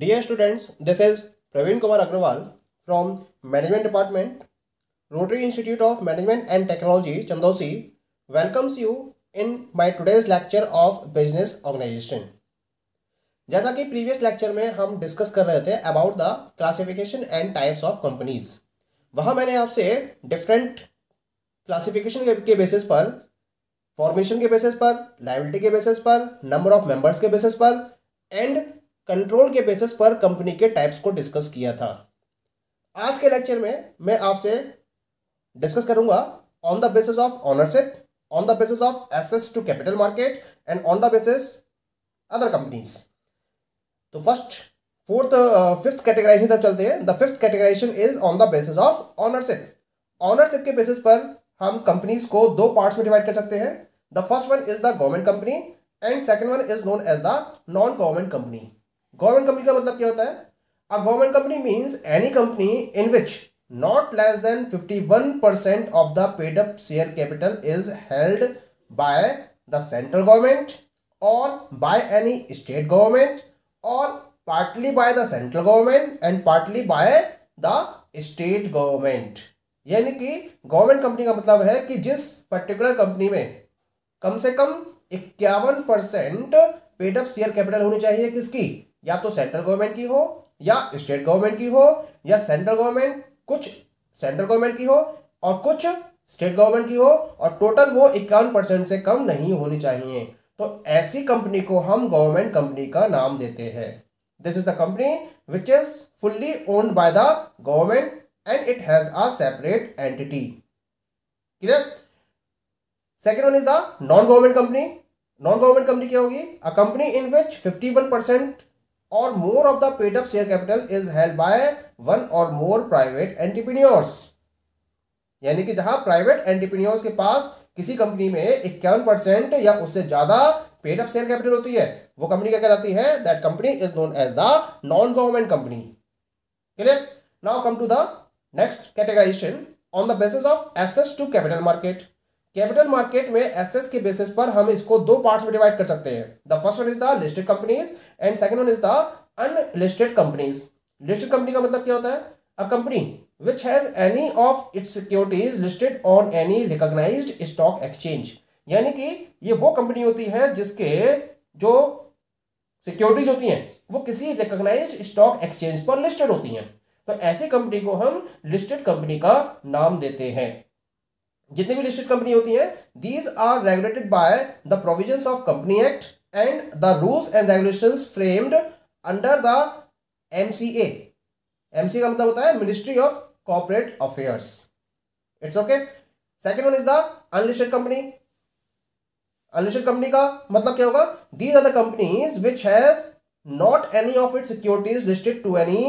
dear students this is Praveen Kumar Agarwal from management department Rotary institute of management and technology Chandausi welcomes you in my today's lecture of business organisation जैसा कि previous lecture में हम discuss कर रहे थे about the classification and types of companies वहाँ मैंने आपसे डिफरेंट क्लासिफिकेशन के बेसिस पर फॉर्मेशन के बेसिस पर लाइबिलिटी के बेसिस पर नंबर ऑफ मेंबर्स के बेसिस पर एंड कंट्रोल के बेसिस पर कंपनी के टाइप्स को डिस्कस किया था आज के लेक्चर में मैं आपसे डिस्कस करूंगा on the basis of ownership on the basis of access to capital market and on the basis other companies तो फर्स्ट फोर्थ फिफ्थ कैटेगराइजेशन तक चलते हैं the fifth categorisation is on the basis of ownership ownership के basis पर हम companies को दो parts में डिवाइड कर सकते हैं the first one is the government company and second one is known as the non government company government company का मतलब क्या होता है a government company means any company in which not less than fifty one percent of the paid up share capital is held by the central government और by any state government और partly by the central government and partly by the state government यानी कि government company का मतलब है कि जिस particular company में कम से कम इक्यावन परसेंट पेडअप शेयर कैपिटल होनी चाहिए किसकी या तो सेंट्रल गवर्नमेंट की हो या स्टेट गवर्नमेंट की हो या सेंट्रल गवर्नमेंट कुछ सेंट्रल गवर्नमेंट की हो और कुछ स्टेट गवर्नमेंट की हो और टोटल वो इक्यावन परसेंट से कम नहीं होनी चाहिए तो ऐसी कंपनी को हम गवर्नमेंट कंपनी का नाम देते हैं this is the company which is fully owned by the government and it has a separate entity clear second one is the non government company non government company क्या होगी a company in which fifty one percent और more of the paid up share capital is held by one or more private यानी कि जहां private entrepreneurs के पास किसी company में इक्यावन परसेंट या उससे ज्यादा पेड अप शेयर कैपिटल होती है वो कंपनी क्या कहलाती है that company is known as the non government company clear now come to the next categorisation on the basis of access to capital market capital market में access के basis पर हम इसको दो पार्ट्स में डिवाइड कर सकते हैं the first one is the listed companies and second one is the unlisted companies listed company का मतलब क्या होता है a company which has any of its securities listed on any recognized stock exchange यानी कि ये वो कंपनी होती है जिसके जो सिक्योरिटीज होती हैं वो किसी रिकॉग्नाइज्ड स्टॉक एक्सचेंज पर लिस्टेड होती हैं तो ऐसी कंपनी को हम लिस्टेड कंपनी का नाम देते हैं जितनी भी लिस्टेड कंपनी होती हैं these are regulated by the provisions of company act and the rules and regulations framed under the M C M C का मतलब होता है ministry of corporate affairs it's okay second one is the unlisted company unlisted company का मतलब क्या होगा these are the companies which has not any of it securities listed to any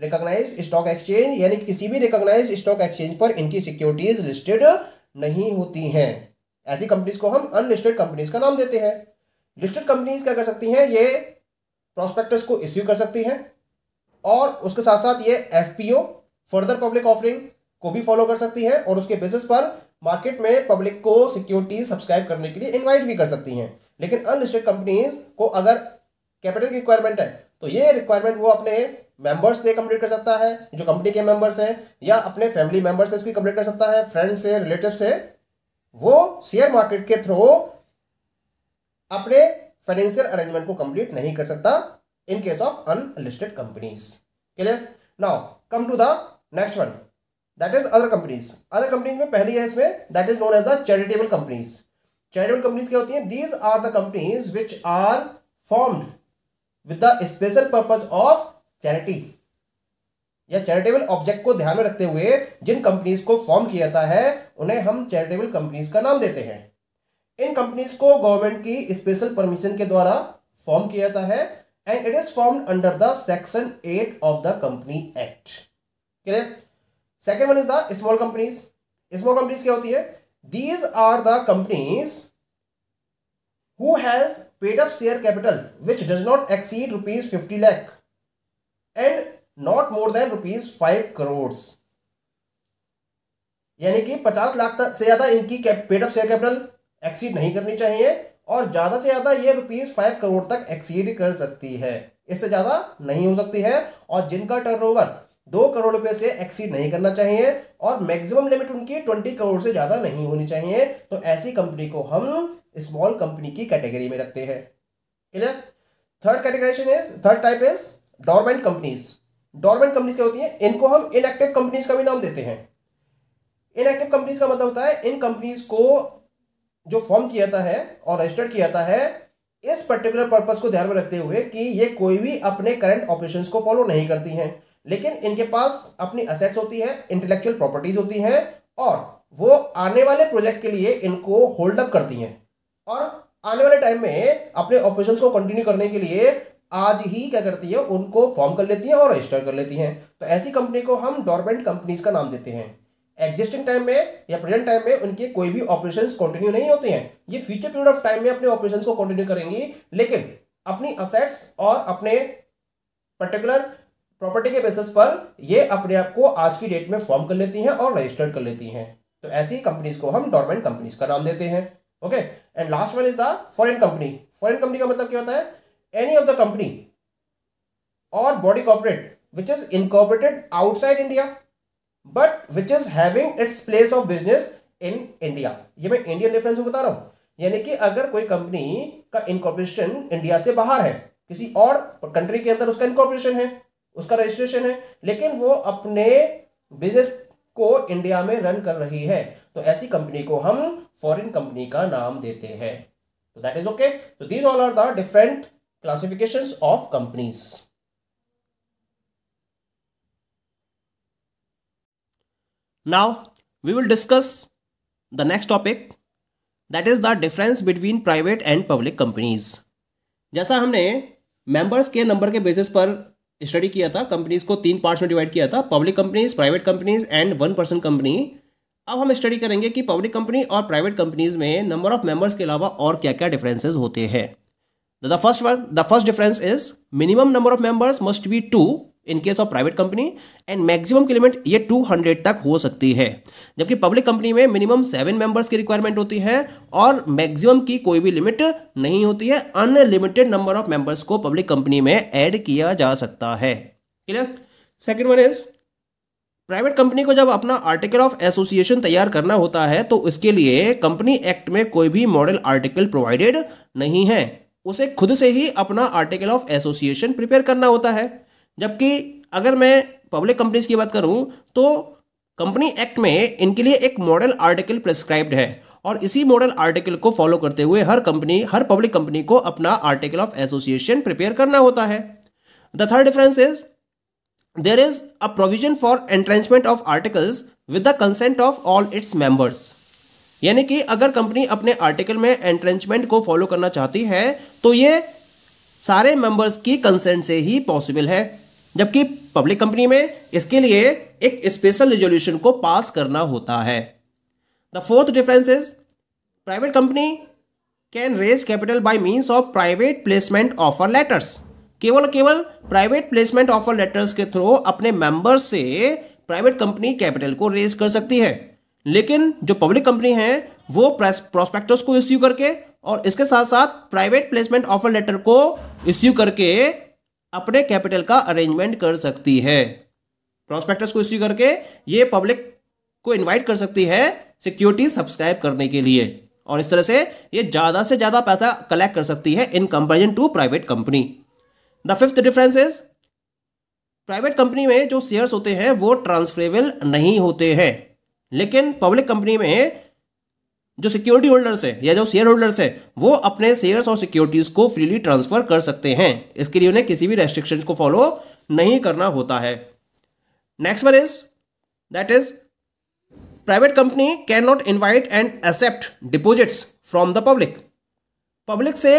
recognise stock exchange यानी किसी भी recognise stock exchange पर इनकी securities listed नहीं होती हैं ऐसी कंपनीज को हम अनलिस्टेड कंपनीज का नाम देते हैं लिस्टेड कंपनीज क्या कर सकती हैं ये प्रोस्पेक्टस को इश्यू कर सकती हैं और उसके साथ साथ ये एफ फर्दर पब्लिक ऑफरिंग को भी फॉलो कर सकती हैं और उसके बेसिस पर मार्केट में पब्लिक को सिक्योरिटीज सब्सक्राइब करने के लिए इनवाइट भी कर सकती हैं लेकिन अनलिस्टेड कंपनीज को अगर कैपिटल की रिक्वायरमेंट है तो ये रिक्वायरमेंट वो अपने मेंबर्स से कंप्लीट कर सकता है जो कंपनी के मेंबर्स हैं या अपने फैमिली मेंबर्स से इसकी कंप्लीट कर सकता है फ्रेंड से रिलेटिव से वो शेयर मार्केट के थ्रू अपने फाइनेंशियल अरेंजमेंट को कंप्लीट नहीं कर सकता in case of unlisted companies clear now come to the next one that is other companies other companies में पहली है इसमें that is known as the charitable companies charitable companies क्या होती हैं these are the companies which are formed with the special purpose of charity या charitable object को ध्यान में रखते हुए जिन कंपनीज को फॉर्म किया जाता है उन्हें हम चैरिटेबल कंपनीज का नाम देते हैं इन कंपनीज को गवर्नमेंट की स्पेशल परमिशन के द्वारा फॉर्म किया जाता है and it is form under the section eight of the company act clear second one is the small companies small companies क्या होती है these are the companies who has paid up share capital which does not exceed rupees fifty lakh and not more than rupees five crore यानी कि पचास लाख से ज्यादा इनकी paid up share capital exceed नहीं करनी चाहिए और ज्यादा से ज्यादा ये रुपीज फाइव करोड़ तक एक्सीड कर सकती है इससे ज्यादा नहीं हो सकती है और जिनका टर्नओवर दो करोड़ रुपए से एक्सीड नहीं करना चाहिए और मैक्सिमम लिमिट उनकी ट्वेंटी करोड़ से ज्यादा नहीं होनी चाहिए तो ऐसी कंपनी को हम स्मॉल कंपनी की कैटेगरी में रखते हैं clear third category is third type is dormant companies dormant companies क्या होती हैं इनको हम इनएक्टिव कंपनीज का भी नाम देते हैं इनएक्टिव कंपनीज का मतलब होता है इन कंपनीज को जो फॉर्म किया जाता है और रजिस्टर्ड किया जाता है इस पर्टिकुलर पर्पज को ध्यान में रखते हुए कि ये कोई भी अपने करंट ऑपरेशन को फॉलो नहीं करती हैं लेकिन इनके पास अपनी असेट्स होती है इंटेलेक्चुअल प्रॉपर्टीज होती हैं और वो आने वाले प्रोजेक्ट के लिए इनको होल्ड अप करती हैं और आने वाले टाइम में अपने ऑपरेशन को कंटिन्यू करने के लिए आज ही क्या करती है उनको फॉर्म कर लेती है और रजिस्टर कर लेती हैं तो ऐसी कंपनी को हम डॉर्मेंट कंपनीज का नाम देते हैं एग्जिस्टिंग टाइम में या प्रेजेंट टाइम में उनके कोई भी ऑपरेशन कंटिन्यू नहीं होते हैं ये फ्यूचर पीरियड ऑफ टाइम में अपने ऑपरेशन को कंटिन्यू करेंगी लेकिन अपनी असेट्स और अपने पर्टिकुलर प्रॉपर्टी के बेसिस पर ये अपने आप को आज की डेट में फॉर्म कर लेती हैं और रजिस्टर्ड कर लेती हैं तो ऐसी कंपनीज को हम डॉर्मेंट कंपनीज का नाम देते हैं okay and last one is the foreign company foreign company का मतलब क्या होता है एनी ऑफ द कंपनी और body corporate which is incorporated outside India but which is having its place of business in India ये मैं Indian difference में बता रहा हूं यानी कि अगर कोई कंपनी का इनकॉपरेशन इंडिया से बाहर है किसी और कंट्री के अंदर उसका इनकॉर्पोरेशन है उसका रजिस्ट्रेशन है लेकिन वो अपने बिजनेस को इंडिया में रन कर रही है तो ऐसी कंपनी को हम फॉरेन कंपनी का नाम देते हैं तो दैट इज ओके तो these all are the different classifications of companies now we will discuss the next topic that is the difference between private and public companies जैसा हमने मेंबर्स के नंबर के बेसिस पर स्टडी किया था companies को तीन पार्ट्स में डिवाइड किया था public companies private companies and one person company अब हम स्टडी करेंगे कि पब्लिक कंपनी और प्राइवेट कंपनीज में नंबर ऑफ मेंबर्स के अलावा और क्या क्या डिफरेंसेस होते हैं The first one, the first difference is minimum number of members must be two in case of private company and maximum की लिमिट ये टू हंड्रेड तक हो सकती है जबकि पब्लिक कंपनी में मिनिमम सेवन मेंबर्स की रिक्वायरमेंट होती है और मैक्सिमम की कोई भी लिमिट नहीं होती है अनलिमिटेड नंबर ऑफ मेंबर्स को पब्लिक कंपनी में एड किया जा सकता है clear second one is private company को जब अपना आर्टिकल ऑफ एसोसिएशन तैयार करना होता है तो इसके लिए कंपनी एक्ट में कोई भी मॉडल आर्टिकल प्रोवाइडेड नहीं है उसे खुद से ही अपना आर्टिकल ऑफ एसोसिएशन प्रिपेयर करना होता है जबकि अगर मैं पब्लिक कंपनीज की बात करूं तो कंपनी एक्ट में इनके लिए एक मॉडल आर्टिकल प्रेस्क्राइब्ड है और इसी मॉडल आर्टिकल को फॉलो करते हुए हर कंपनी हर पब्लिक कंपनी को अपना आर्टिकल ऑफ एसोसिएशन प्रिपेयर करना होता है the third difference is there is a provision for entrenchment of articles with the consent of all its members यानी कि अगर कंपनी अपने आर्टिकल में एंट्रेंचमेंट को फॉलो करना चाहती है तो ये सारे मेंबर्स की कंसेंट से ही पॉसिबल है जबकि पब्लिक कंपनी में इसके लिए एक स्पेशल रेजोल्यूशन को पास करना होता है the fourth difference is private company can raise capital by means of private placement offer letters केवल केवल प्राइवेट प्लेसमेंट ऑफर लेटर्स के थ्रू अपने मेंबर्स से प्राइवेट कंपनी कैपिटल को रेज कर सकती है लेकिन जो पब्लिक कंपनी है वो प्रोस्पेक्टस को इश्यू करके और इसके साथ साथ प्राइवेट प्लेसमेंट ऑफर लेटर को इश्यू करके अपने कैपिटल का अरेंजमेंट कर सकती है प्रोस्पेक्टस को इश्यू करके ये पब्लिक को इनवाइट कर सकती है सिक्योरिटी सब्सक्राइब करने के लिए और इस तरह से ये ज़्यादा से ज़्यादा पैसा कलेक्ट कर सकती है in comparison to private company the fifth difference is private company में जो शेयर्स होते हैं वो ट्रांसफरेबल नहीं होते हैं लेकिन पब्लिक कंपनी में जो सिक्योरिटी होल्डर्स है या जो शेयर होल्डर्स है वो अपने शेयर्स और सिक्योरिटीज को फ्रीली ट्रांसफर कर सकते हैं इसके लिए उन्हें किसी भी रेस्ट्रिक्शन को फॉलो नहीं करना होता है next one is that is private company can not invite and accept deposits from the public public से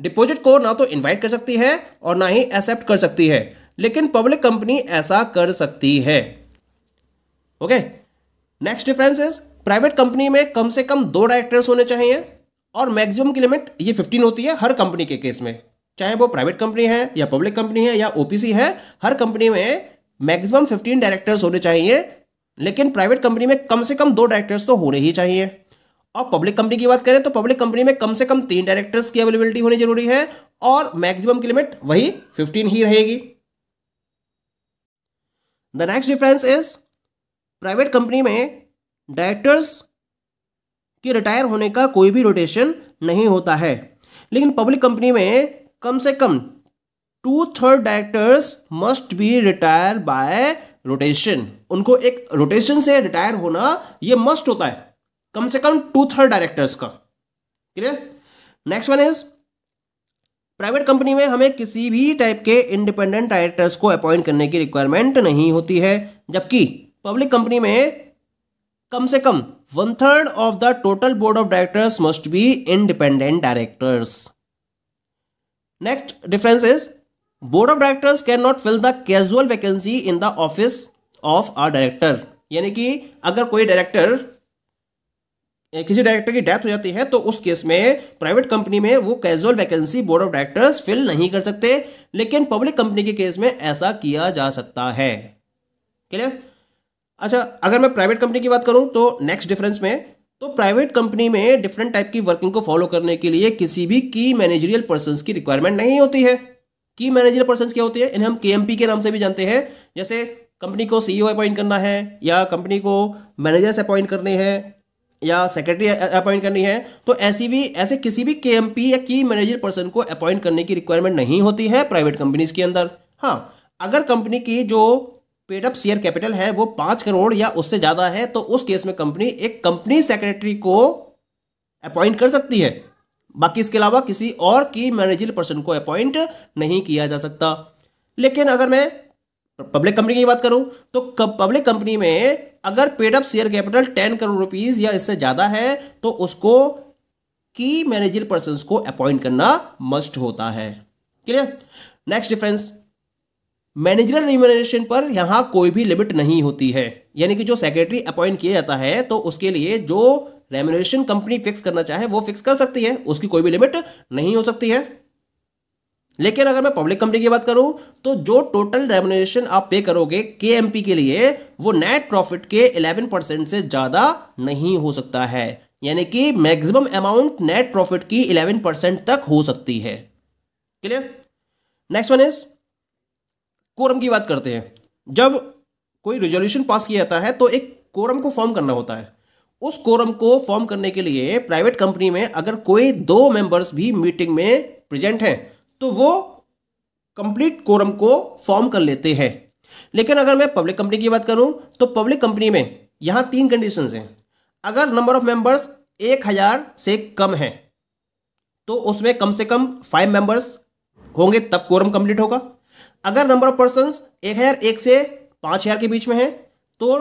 डिपॉजिट को ना तो इन्वाइट कर सकती है और ना ही एक्सेप्ट कर सकती है लेकिन पब्लिक कंपनी ऐसा कर सकती है okay next difference is private company में कम से कम दो डायरेक्टर्स होने चाहिए और मैक्सिमम की लिमिट ये फिफ्टीन होती है हर कंपनी के केस में चाहे वो प्राइवेट कंपनी है या पब्लिक कंपनी है या ओपीसी है हर कंपनी में मैक्सिमम फिफ्टीन डायरेक्टर्स होने चाहिए लेकिन प्राइवेट कंपनी में कम से कम दो डायरेक्टर्स तो होने ही चाहिए और पब्लिक कंपनी की बात करें तो पब्लिक कंपनी में कम से कम तीन डायरेक्टर्स की अवेलेबिलिटी होनी जरूरी है और मैक्सिमम की लिमिट वही फिफ्टीन ही रहेगी the next difference is private company में डायरेक्टर्स के रिटायर होने का कोई भी रोटेशन नहीं होता है लेकिन पब्लिक कंपनी में कम से कम two third directors must be retire by rotation उनको एक रोटेशन से रिटायर होना ये मस्ट होता है कम से कम टू थर्ड डायरेक्टर्स का clear next one is private company में हमें किसी भी टाइप के इंडिपेंडेंट डायरेक्टर्स को अपॉइंट करने की रिक्वायरमेंट नहीं होती है जबकि पब्लिक कंपनी में कम से कम one third of the total board of directors must be independent directors next difference is board of directors can not fill the casual vacancy in the office of a director यानी कि अगर कोई director किसी director की death हो जाती है तो उस केस में प्राइवेट कंपनी में वो casual vacancy board of directors fill नहीं कर सकते लेकिन पब्लिक कंपनी के केस में ऐसा किया जा सकता है क्लियर अच्छा अगर मैं प्राइवेट कंपनी की बात करूं तो नेक्स्ट डिफरेंस में तो प्राइवेट कंपनी में डिफरेंट टाइप की वर्किंग को फॉलो करने के लिए किसी भी की मैनेजरियल पर्सन की रिक्वायरमेंट नहीं होती है की मैनेजरियल पर्सन क्या होते हैं इन्हें हम के के नाम से भी जानते हैं जैसे कंपनी को सीईओ अपॉइंट e करना है या कंपनी को मैनेजर्स अपॉइंट करने हैं या सेक्रेटरी अपॉइंट करनी है तो ऐसी भी ऐसे किसी भी के या की मैनेजर पर्सन को अपॉइंट करने की रिक्वायरमेंट नहीं होती है प्राइवेट कंपनीज़ के अंदर हाँ अगर कंपनी की जो पेडअप शेयर कैपिटल है वो पांच करोड़ या उससे ज्यादा है तो उस केस में कंपनी एक कंपनी सेक्रेटरी को अपॉइंट कर सकती है बाकी इसके अलावा किसी और की मैनेजर पर्सन को अपॉइंट नहीं किया जा सकता लेकिन अगर मैं पब्लिक कंपनी की बात करूं तो पब्लिक कंपनी में अगर paid up share capital ten crore rupees या इससे ज़्यादा है तो उसको की मैनेजर पर्सन को अपॉइंट करना मस्ट होता है clear next difference managerial remuneration पर यहाँ कोई भी लिमिट नहीं होती है यानी कि जो सेक्रेटरी अपॉइंट किया जाता है तो उसके लिए जो रेम्यूनरेशन कंपनी फिक्स करना चाहे वो फिक्स कर सकती है उसकी कोई भी लिमिट नहीं हो सकती है लेकिन अगर मैं पब्लिक कंपनी की बात करूं तो जो टोटल रेम्यूनरेशन आप पे करोगे के के लिए वो नेट प्रॉफिट के 11 परसेंट से ज़्यादा नहीं हो सकता है यानी कि मैक्सिमम अमाउंट नेट प्रॉफिट की 11 परसेंट तक हो सकती है clear next one is quorum की बात करते हैं जब कोई रेजोल्यूशन पास किया जाता है तो एक कोरम को फॉर्म करना होता है उस कोरम को फॉर्म करने के लिए प्राइवेट कंपनी में अगर कोई दो मेंबर्स भी मीटिंग में प्रेजेंट हैं तो वो कंप्लीट कोरम को फॉर्म कर लेते हैं लेकिन अगर मैं पब्लिक कंपनी की बात करूं तो पब्लिक कंपनी में यहां तीन कंडीशन हैं अगर नंबर ऑफ मेंबर्स एक हज़ार से कम है तो उसमें कम से कम फाइव मेंबर्स होंगे तब कोरम कंप्लीट होगा अगर नंबर ऑफ पर्सन एक हज़ार एक से पांच हज़ार के बीच में है तो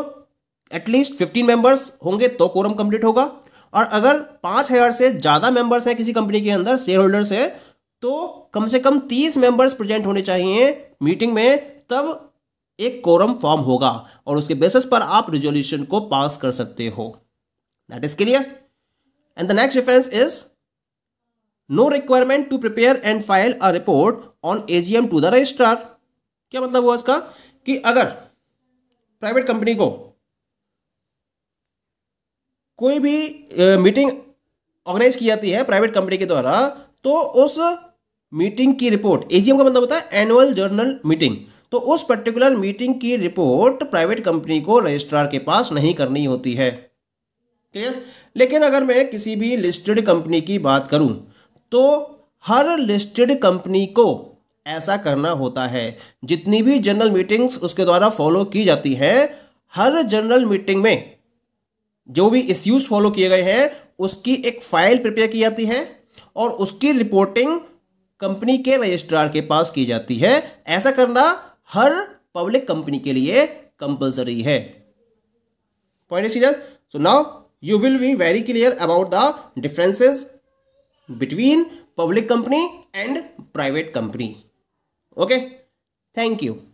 एटलीस्ट फिफ्टीन मेंबर्स होंगे तो कोरम कंप्लीट होगा और अगर पांच हज़ार से ज़्यादा मेंबर्स हैं किसी कंपनी के अंदर शेयर होल्डर्स है तो कम से कम तीस मेंबर्स प्रेजेंट होने चाहिए मीटिंग में तब एक कोरम फॉर्म होगा और उसके बेसिस पर आप रिजोल्यूशन को पास कर सकते हो that is clear and the next difference is no requirement to prepare and file a report on AGM to the registrar क्या मतलब हुआ इसका कि अगर प्राइवेट कंपनी को कोई भी मीटिंग ऑर्गेनाइज की जाती है प्राइवेट कंपनी के द्वारा तो उस मीटिंग की रिपोर्ट एजीएम का मतलब होता है एनुअल जर्नल मीटिंग तो उस पर्टिकुलर मीटिंग की रिपोर्ट प्राइवेट कंपनी को रजिस्ट्रार के पास नहीं करनी होती है क्लियर लेकिन अगर मैं किसी भी लिस्टेड कंपनी की बात करूं तो हर लिस्टेड कंपनी को ऐसा करना होता है जितनी भी जनरल मीटिंग्स उसके द्वारा फॉलो की जाती हैं हर जनरल मीटिंग में जो भी इश्यूज फॉलो किए गए हैं उसकी एक फाइल प्रिपेयर की जाती है और उसकी रिपोर्टिंग कंपनी के रजिस्ट्रार के पास की जाती है ऐसा करना हर पब्लिक कंपनी के लिए कंपलसरी है point so now you will be very clear about the differences between public company and private company okay thank you